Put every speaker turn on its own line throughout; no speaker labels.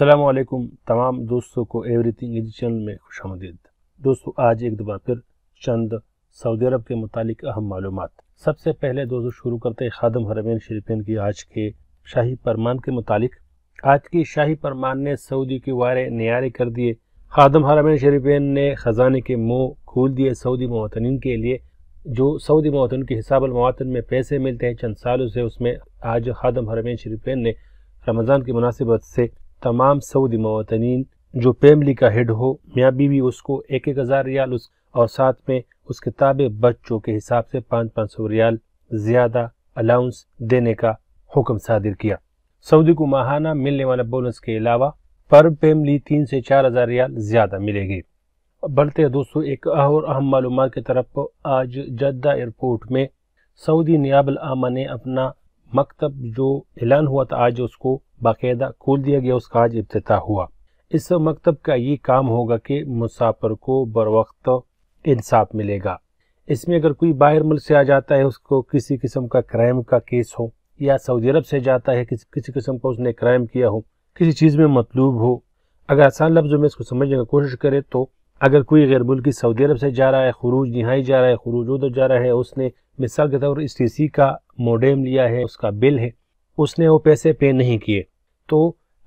असलकुम तमाम दोस्तों को एवरीथिंग इजी चैनल में खुश आमदीद दोस्तों आज एक दफ़ा फिर चंद सऊदी अरब के मुतालिक अहम मालूम सबसे पहले दोस्तों शुरू करते हैं खादम हरमैन शरीफिन की आज के शाही परमान के मुतालिक आज की शाही परमान ने सऊदी के वारे नयारे कर दिए खादम हरमैन शरीफिन ने ख़जाने के मुँह खोल दिए सऊदी मवातन के लिए जो सऊदी मवातन के हिसाब मवातन में पैसे मिलते हैं चंद सालों से उसमें आज खादम हरमैन शरीफिन ने रमज़ान की मुनासिबत से तमाम सऊदी मवातनीन जो फैमिली का हेड हो मियाँ बीवी उसको एक एक हज़ार रियाल उस और साथ में उस ताबे बच्चों के हिसाब से पाँच पाँच सौ रियाल ज़्यादा अलाउंस देने का हुक्म सादिर किया सऊदी को माहाना मिलने वाला बोनस के अलावा पर फैमिली तीन से चार हज़ार रियाल ज़्यादा मिलेगी बढ़ते दोस्तों एक और अहम मालूम की तरफ आज जद्दा एयरपोर्ट में सऊदी नियाबल आमा ने अपना मकतब जो ऐलान हुआ था आज उसको बाकायदा खोल दिया गया उसका आज अफ्ताह हुआ इस मकतब का ये काम होगा कि मुसाफर को बर वक्त इंसाफ मिलेगा इसमें अगर कोई बाहर मुल्क से आ जाता है उसको किसी किस्म का क्राइम का केस हो या सऊदी अरब से जाता है किसी किसी किस्म का उसने क्राइम किया हो किसी चीज़ में मतलूब हो अगर आसान लफ्ज़ों में इसको समझने की कोशिश करे तो अगर कोई गैर मुल्की सऊदी अरब से जा रहा है खरूज नहाई जा रहा है खरूज उधर जा रहा है उसने मिसाल के तौर इस टी सी का मोडेम लिया है उसका बिल है उसने वो पैसे पे नहीं किए तो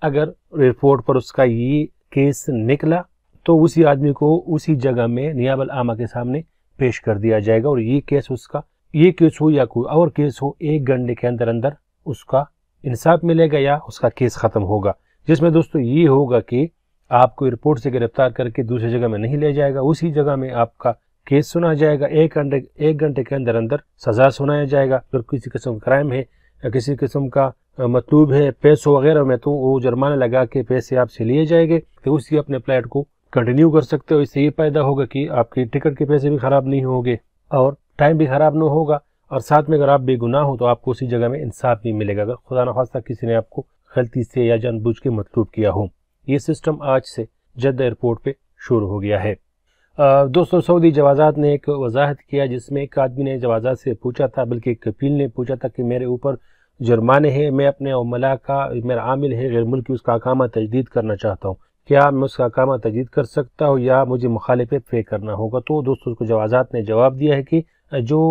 अगर एयरपोर्ट पर उसका ये केस निकला तो उसी आदमी को उसी जगह में नियाबल आमा के सामने पेश कर दिया जाएगा और ये केस उसका ये केस हो या कोई और केस हो एक घंटे के अंदर अंदर उसका इंसाफ मिलेगा या उसका केस ख़त्म होगा जिसमें दोस्तों ये होगा कि आपको एयरपोर्ट से गिरफ्तार करके दूसरी जगह में नहीं ले जाएगा उसी जगह में आपका केस सुना जाएगा एक घंटे एक घंटे के अंदर अंदर सजा सुनाया जाएगा अगर किसी किस्म का क्राइम है या किसी किस्म का मतलूब है पैसों वगैरह में तो वो जुर्माना लगा के पैसे आपसे लिए जाएंगे तो उसी अपने फ्लाइट को कंटिन्यू कर सकते हो इससे ये फायदा होगा कि आपकी टिकट के पैसे भी खराब नहीं होंगे और टाइम भी खराब ना होगा और साथ में अगर आप बेगुनाह हो तो आपको उसी जगह में इंसाफ भी मिलेगा अगर खुदा खास्ता किसी ने आपको गलती से या जानबूझ के मतलूब किया हो ये सिस्टम आज से जद एयरपोर्ट पे शुरू हो गया है दोस्तों सऊदी जवाजात ने एक वजाहत किया जिसमें एक आदमी ने जवाजात से पूछा था बल्कि एक कपील ने पूछा था कि मेरे ऊपर जुर्माने हैं मैं अपने अमला का मेरा आमिल है गैर मुल्क उसका अकामा तजदीद करना चाहता हूँ क्या मैं उसका अकामा तजदीद कर सकता हूँ या मुझे मुखालफत पे करना होगा तो दोस्तों उसको जवाजात ने जवाब दिया है कि जो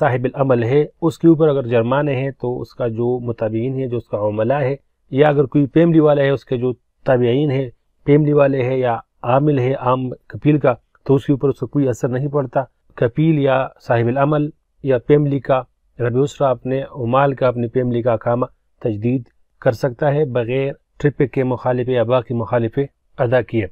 साहिब अमल है उसके ऊपर अगर जुर्माने हैं तो उसका जो मुताबिन है जो उसका अमला है या अगर कोई फैमिली वाला है उसके जो ताबेन है फैमिली वाले है या आमिल है आम कपील का तो उसके ऊपर उसका कोई असर नहीं पड़ता कपील या साहिब अमल या फैमिली का रबूसरा अपने उमाल का अपनी फैमिली का काम तजदीद कर सकता है बग़ैर ट्रिप के मुखालिफे या बाकी मुखालिफे अदा किए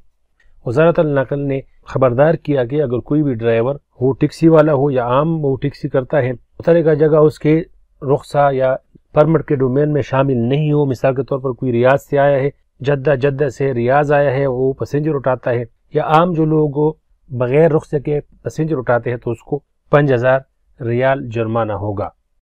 वजारत नकल ने खबरदार किया कि अगर कोई भी ड्राइवर हो टैक्सी वाला हो या आम वो टैक्सी करता है उतरे का जगह उसके रुखसा या परमिट के डोमेन में शामिल नहीं हो मिसाल के तौर पर कोई रियाज से आया है जद्दा जद्दा से रियाज आया है वो पसेंजर उठाता है या आम जो लोग बगैर रुख के पसेंजर उठाते हैं तो उसको पाँच हज़ार रियाल जुर्माना होगा